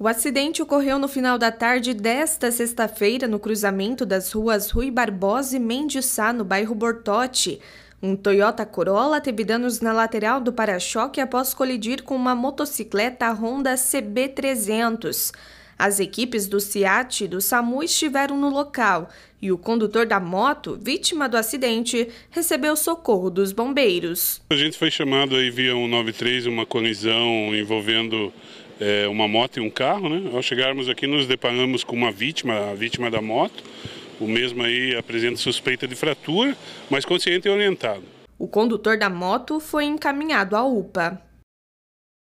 O acidente ocorreu no final da tarde desta sexta-feira no cruzamento das ruas Rui Barbosa e Mendes Sá, no bairro Bortote. Um Toyota Corolla teve danos na lateral do para-choque após colidir com uma motocicleta Honda CB300. As equipes do SIAT e do SAMU estiveram no local e o condutor da moto, vítima do acidente, recebeu socorro dos bombeiros. A gente foi chamado aí via 193, uma colisão envolvendo é, uma moto e um carro. Né? Ao chegarmos aqui, nos deparamos com uma vítima, a vítima da moto. O mesmo aí apresenta suspeita de fratura, mas consciente e orientado. O condutor da moto foi encaminhado à UPA.